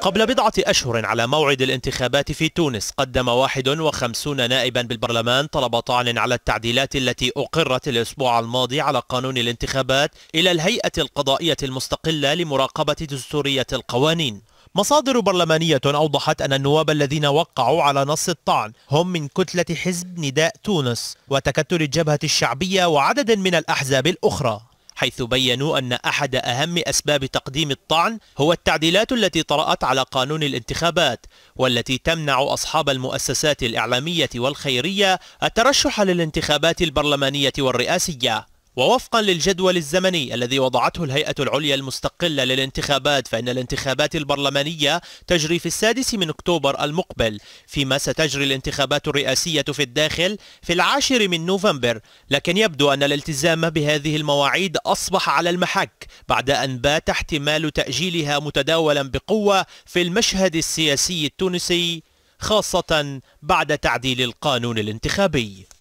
قبل بضعة أشهر على موعد الانتخابات في تونس قدم 51 نائبا بالبرلمان طلب طعن على التعديلات التي أقرت الأسبوع الماضي على قانون الانتخابات إلى الهيئة القضائية المستقلة لمراقبة دستورية القوانين مصادر برلمانية أوضحت أن النواب الذين وقعوا على نص الطعن هم من كتلة حزب نداء تونس وتكتل الجبهة الشعبية وعدد من الأحزاب الأخرى حيث بينوا أن أحد أهم أسباب تقديم الطعن هو التعديلات التي طرأت على قانون الانتخابات والتي تمنع أصحاب المؤسسات الإعلامية والخيرية الترشح للانتخابات البرلمانية والرئاسية ووفقا للجدول الزمني الذي وضعته الهيئة العليا المستقلة للانتخابات فإن الانتخابات البرلمانية تجري في السادس من أكتوبر المقبل فيما ستجري الانتخابات الرئاسية في الداخل في العاشر من نوفمبر لكن يبدو أن الالتزام بهذه المواعيد أصبح على المحك بعد أن بات احتمال تأجيلها متداولا بقوة في المشهد السياسي التونسي خاصة بعد تعديل القانون الانتخابي